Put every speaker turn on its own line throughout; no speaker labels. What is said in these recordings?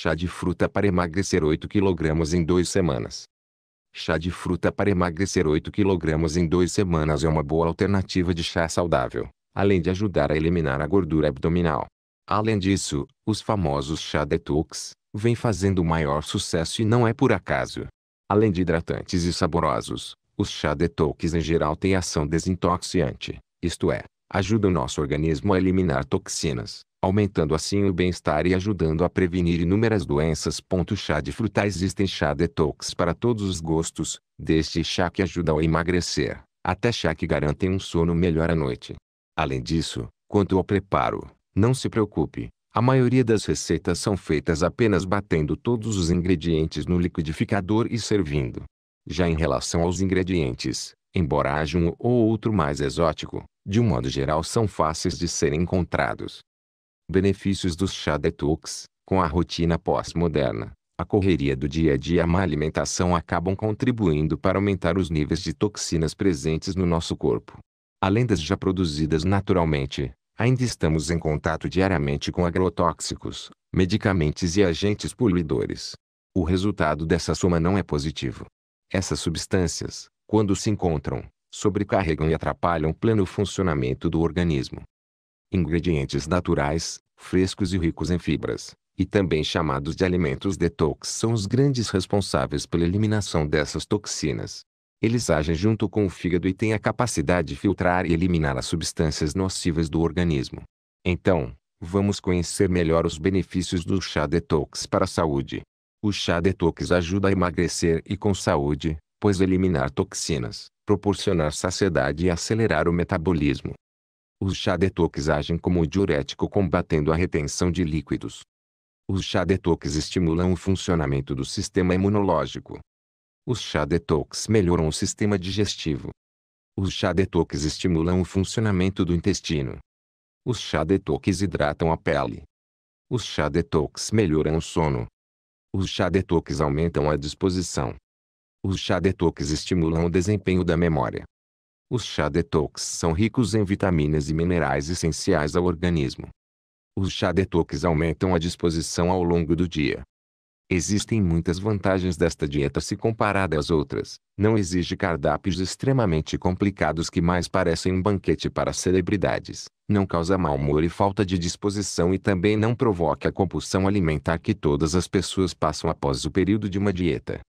Chá de fruta para emagrecer 8 kg em 2 semanas. Chá de fruta para emagrecer 8 kg em 2 semanas é uma boa alternativa de chá saudável, além de ajudar a eliminar a gordura abdominal. Além disso, os famosos chá detox, vêm fazendo maior sucesso e não é por acaso. Além de hidratantes e saborosos, os chá detox em geral têm ação desintoxiante, isto é, ajuda o nosso organismo a eliminar toxinas, aumentando assim o bem-estar e ajudando a prevenir inúmeras doenças. Chá de fruta Existem chá detox para todos os gostos, desde chá que ajuda a emagrecer, até chá que garantem um sono melhor à noite. Além disso, quanto ao preparo, não se preocupe, a maioria das receitas são feitas apenas batendo todos os ingredientes no liquidificador e servindo. Já em relação aos ingredientes, embora haja um ou outro mais exótico, de um modo geral são fáceis de serem encontrados benefícios dos chá detox, com a rotina pós-moderna, a correria do dia a dia e a má alimentação acabam contribuindo para aumentar os níveis de toxinas presentes no nosso corpo. Além das já produzidas naturalmente, ainda estamos em contato diariamente com agrotóxicos, medicamentos e agentes poluidores. O resultado dessa soma não é positivo. Essas substâncias, quando se encontram, sobrecarregam e atrapalham o pleno funcionamento do organismo ingredientes naturais, frescos e ricos em fibras, e também chamados de alimentos detox são os grandes responsáveis pela eliminação dessas toxinas. Eles agem junto com o fígado e têm a capacidade de filtrar e eliminar as substâncias nocivas do organismo. Então, vamos conhecer melhor os benefícios do chá detox para a saúde. O chá detox ajuda a emagrecer e com saúde, pois eliminar toxinas, proporcionar saciedade e acelerar o metabolismo. Os chá detox agem como diurético combatendo a retenção de líquidos. Os chá detox estimulam o funcionamento do sistema imunológico. Os chá detox melhoram o sistema digestivo. Os chá detox estimulam o funcionamento do intestino. Os chá detox hidratam a pele. Os chá detox melhoram o sono. Os chá detox aumentam a disposição. Os chá detox estimulam o desempenho da memória. Os chá detox são ricos em vitaminas e minerais essenciais ao organismo. Os chá detox aumentam a disposição ao longo do dia. Existem muitas vantagens desta dieta se comparada às outras. Não exige cardápios extremamente complicados que mais parecem um banquete para celebridades. Não causa mau humor e falta de disposição e também não provoca a compulsão alimentar que todas as pessoas passam após o período de uma dieta.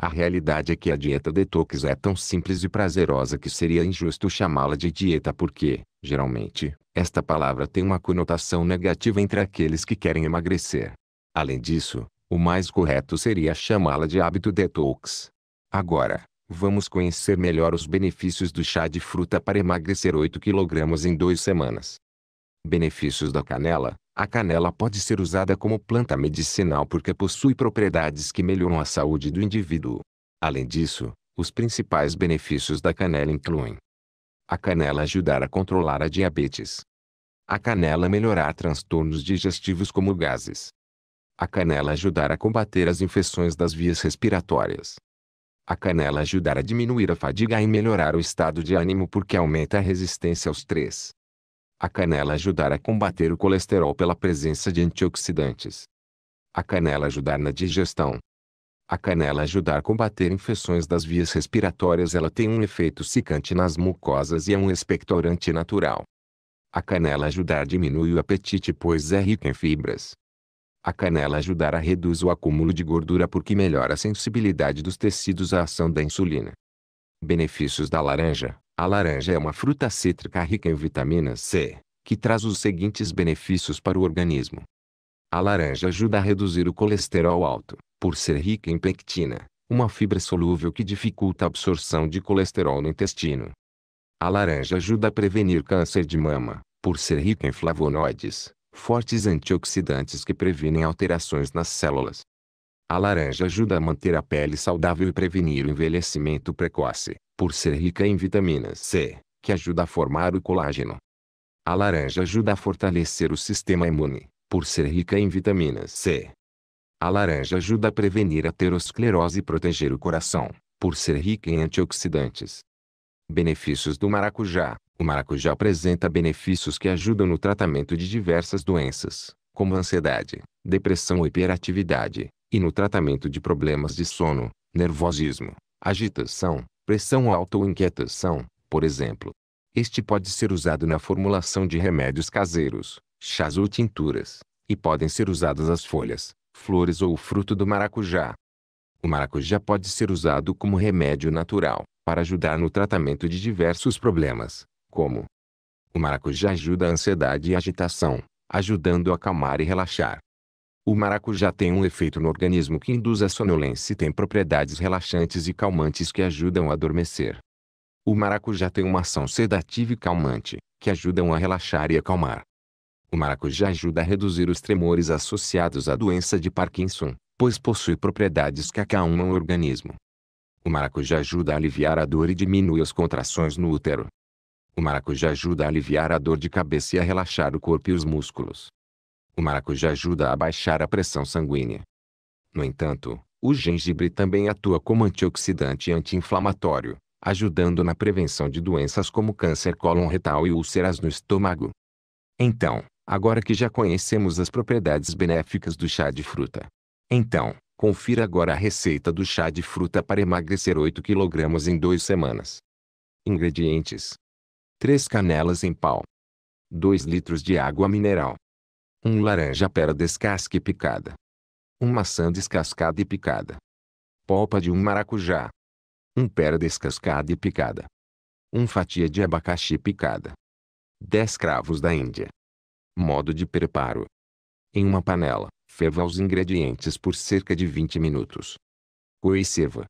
A realidade é que a dieta detox é tão simples e prazerosa que seria injusto chamá-la de dieta porque, geralmente, esta palavra tem uma conotação negativa entre aqueles que querem emagrecer. Além disso, o mais correto seria chamá-la de hábito detox. Agora, vamos conhecer melhor os benefícios do chá de fruta para emagrecer 8 kg em 2 semanas. Benefícios da canela: a canela pode ser usada como planta medicinal porque possui propriedades que melhoram a saúde do indivíduo. Além disso, os principais benefícios da canela incluem a canela ajudar a controlar a diabetes, a canela melhorar transtornos digestivos como gases, a canela ajudar a combater as infecções das vias respiratórias, a canela ajudar a diminuir a fadiga e melhorar o estado de ânimo porque aumenta a resistência aos três. A canela ajudar a combater o colesterol pela presença de antioxidantes. A canela ajudar na digestão. A canela ajudar a combater infecções das vias respiratórias. Ela tem um efeito secante nas mucosas e é um expectorante natural. A canela ajudar diminui o apetite pois é rica em fibras. A canela ajudar a reduz o acúmulo de gordura porque melhora a sensibilidade dos tecidos à ação da insulina. Benefícios da laranja. A laranja é uma fruta cítrica rica em vitamina C, que traz os seguintes benefícios para o organismo. A laranja ajuda a reduzir o colesterol alto, por ser rica em pectina, uma fibra solúvel que dificulta a absorção de colesterol no intestino. A laranja ajuda a prevenir câncer de mama, por ser rica em flavonoides, fortes antioxidantes que previnem alterações nas células. A laranja ajuda a manter a pele saudável e prevenir o envelhecimento precoce, por ser rica em vitamina C, que ajuda a formar o colágeno. A laranja ajuda a fortalecer o sistema imune, por ser rica em vitamina C. A laranja ajuda a prevenir a aterosclerose e proteger o coração, por ser rica em antioxidantes. Benefícios do maracujá. O maracujá apresenta benefícios que ajudam no tratamento de diversas doenças, como ansiedade, depressão ou hiperatividade, e no tratamento de problemas de sono, nervosismo, agitação, pressão alta ou inquietação, por exemplo. Este pode ser usado na formulação de remédios caseiros, chás ou tinturas, e podem ser usadas as folhas, flores ou o fruto do maracujá. O maracujá pode ser usado como remédio natural, para ajudar no tratamento de diversos problemas, como o maracujá ajuda a ansiedade e agitação, ajudando a acalmar e relaxar. O maracujá tem um efeito no organismo que induz a sonolência e tem propriedades relaxantes e calmantes que ajudam a adormecer. O maracujá tem uma ação sedativa e calmante, que ajudam a relaxar e acalmar. O maracujá ajuda a reduzir os tremores associados à doença de Parkinson, pois possui propriedades que acalmam o organismo. O maracujá ajuda a aliviar a dor e diminui as contrações no útero. O maracujá ajuda a aliviar a dor de cabeça e a relaxar o corpo e os músculos. O maracujá ajuda a baixar a pressão sanguínea. No entanto, o gengibre também atua como antioxidante e anti-inflamatório, ajudando na prevenção de doenças como câncer colon-retal e úlceras no estômago. Então, agora que já conhecemos as propriedades benéficas do chá de fruta. Então, confira agora a receita do chá de fruta para emagrecer 8 kg em 2 semanas. Ingredientes: 3 canelas em pau, 2 litros de água mineral, um laranja pera descasque e picada. Uma maçã descascada e picada. Polpa de um maracujá. Um pera descascada e picada. Um fatia de abacaxi picada. dez cravos da Índia. Modo de preparo. Em uma panela, ferva os ingredientes por cerca de 20 minutos. Coe e sirva.